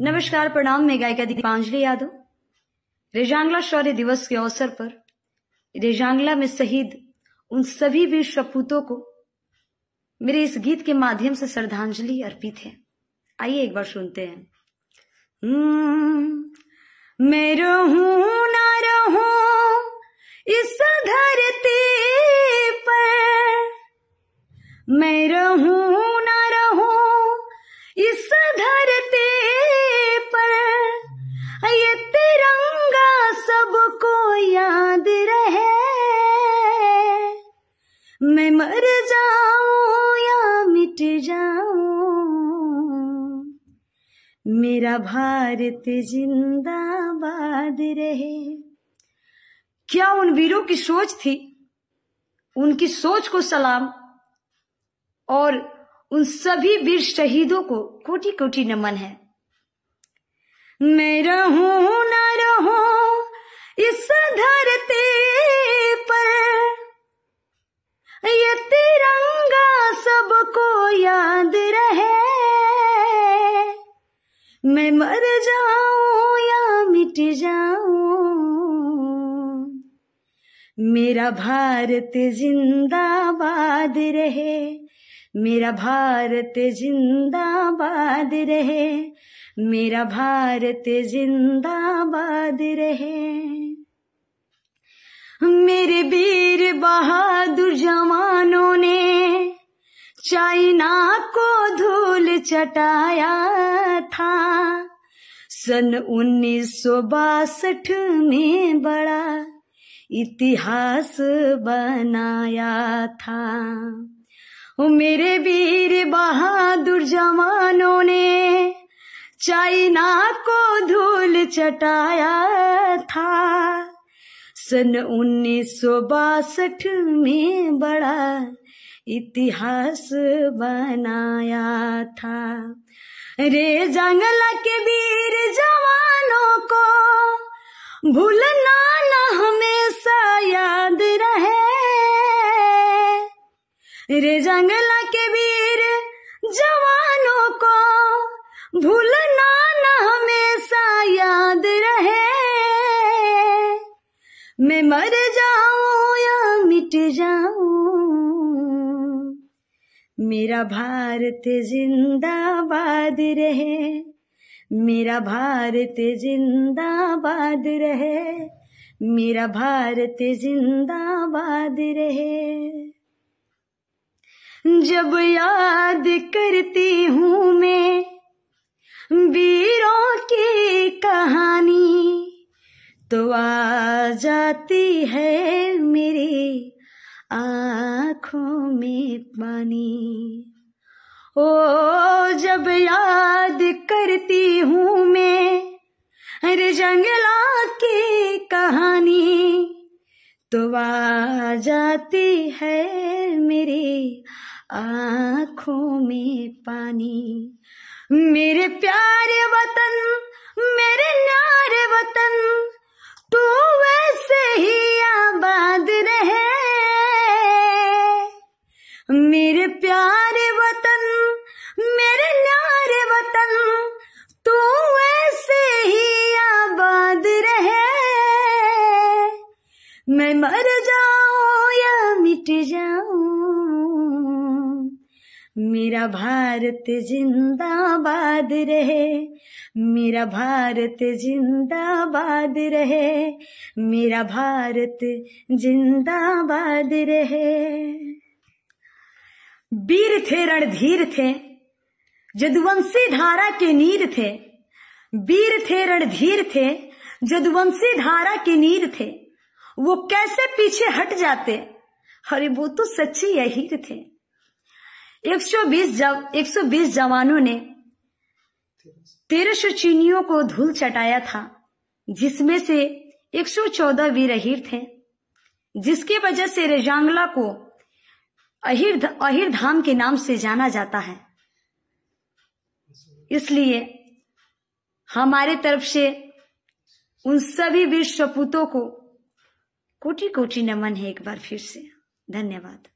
नमस्कार प्रणाम मैं गायिका दीपांजलि यादव रेजांगला शौर्य दिवस के अवसर पर रेजांगला में शहीद उन सभी वीर सपूतों को मेरे इस गीत के माध्यम से श्रद्धांजलि अर्पित है आइए एक बार सुनते हैं हम्म, मैं रहूं ना रहूं इस धरती पर मैं रहूं जाऊं मेरा भारत जिंदाबाद रहे क्या उन वीरों की सोच थी उनकी सोच को सलाम और उन सभी वीर शहीदों को कोटि कोटि नमन है मैं रहू न रहू मैं मर जाऊं या मिट जाऊं मेरा भारत जिंदाबाद रहे मेरा भारत जिंदाबाद रहे मेरा भारत जिंदाबाद रहे मेरे वीर बहादुर जवानों ने चाइना को धूल चटाया था सन उन्नीस में बड़ा इतिहास बनाया था मेरे वीर बहादुर जवानों ने चाइना को धूल चटाया था सन उन्नीस में बड़ा इतिहास बनाया था रे जंगल के वीर जवानों को भूलना न हमेशा याद रहे रे जंगल के वीर जवानों को भूलना न हमेशा याद रहे मैं मर जाऊं या मिट जाऊं मेरा भारत जिंदाबाद रहे मेरा भारत जिंदाबाद रहे मेरा भारत जिंदाबाद रहे जब याद करती हूँ मैं वीरों की कहानी तो आ जाती है मेरी आँखों में पानी ओ जब याद करती हूँ मैं अरे जंगला की कहानी तो आ जाती है मेरी आँखों में पानी मेरे प्यारे वतन मेरे मेरे न्यारे वतन तू तो ऐसे ही आबाद रहे मैं मर जाऊं या मिट जाऊं मेरा भारत जिंदाबाद रहे मेरा भारत जिंदाबाद रहे मेरा भारत जिंदाबाद रहे वीर थे रणधीर थे जदुवंशी धारा के नीर थे वीर थे रणधीर थे जदुवंशी धारा के नीर थे वो कैसे पीछे हट जाते अरे वो तो सच्ची यहीर थे 120 जव 120 जवानों ने तेरह सौ चीनियों को धूल चटाया था जिसमें से 114 वीर अहिर थे जिसकी वजह से रेजांगला को अहिर अहिर धाम के नाम से जाना जाता है इसलिए हमारे तरफ से उन सभी वीर सपूतों को कोटि कोटि नमन है एक बार फिर से धन्यवाद